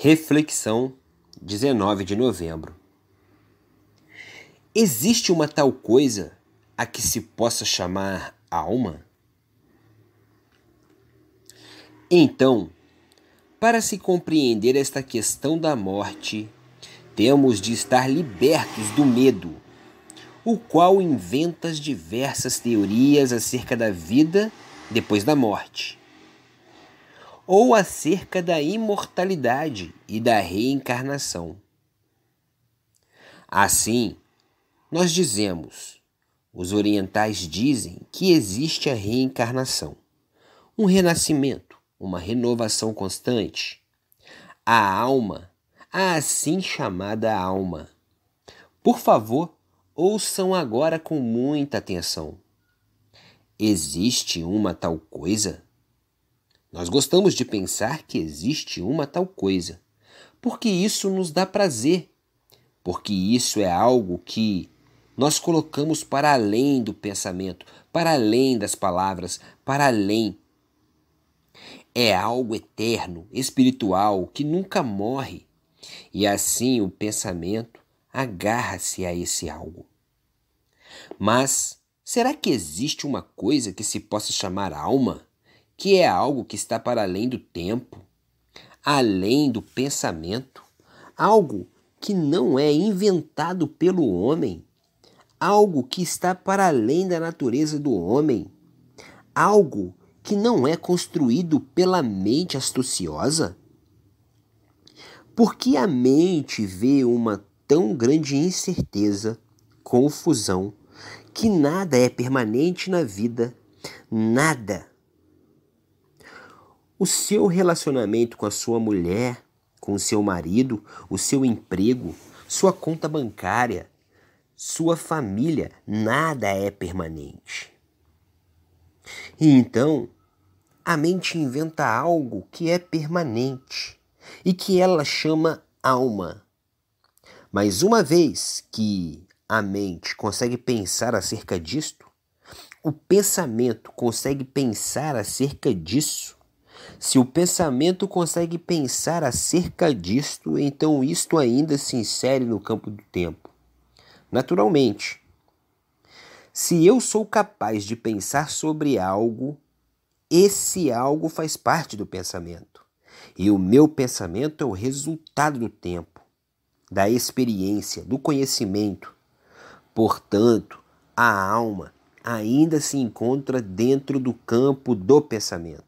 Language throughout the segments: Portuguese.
Reflexão 19 de novembro. Existe uma tal coisa a que se possa chamar alma? Então, para se compreender esta questão da morte, temos de estar libertos do medo, o qual inventa as diversas teorias acerca da vida depois da morte ou acerca da imortalidade e da reencarnação. Assim, nós dizemos, os orientais dizem que existe a reencarnação, um renascimento, uma renovação constante. A alma, a assim chamada alma. Por favor, ouçam agora com muita atenção. Existe uma tal coisa? Nós gostamos de pensar que existe uma tal coisa, porque isso nos dá prazer, porque isso é algo que nós colocamos para além do pensamento, para além das palavras, para além. É algo eterno, espiritual, que nunca morre. E assim o pensamento agarra-se a esse algo. Mas será que existe uma coisa que se possa chamar alma? que é algo que está para além do tempo, além do pensamento, algo que não é inventado pelo homem, algo que está para além da natureza do homem, algo que não é construído pela mente astuciosa? Por que a mente vê uma tão grande incerteza, confusão, que nada é permanente na vida, nada o seu relacionamento com a sua mulher, com o seu marido, o seu emprego, sua conta bancária, sua família, nada é permanente. E então, a mente inventa algo que é permanente e que ela chama alma. Mas uma vez que a mente consegue pensar acerca disto, o pensamento consegue pensar acerca disso, se o pensamento consegue pensar acerca disto, então isto ainda se insere no campo do tempo. Naturalmente, se eu sou capaz de pensar sobre algo, esse algo faz parte do pensamento. E o meu pensamento é o resultado do tempo, da experiência, do conhecimento. Portanto, a alma ainda se encontra dentro do campo do pensamento.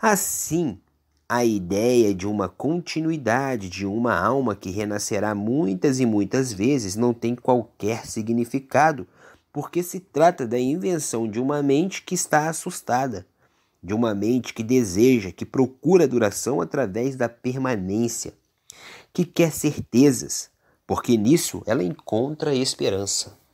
Assim, a ideia de uma continuidade de uma alma que renascerá muitas e muitas vezes não tem qualquer significado, porque se trata da invenção de uma mente que está assustada, de uma mente que deseja, que procura duração através da permanência, que quer certezas, porque nisso ela encontra esperança.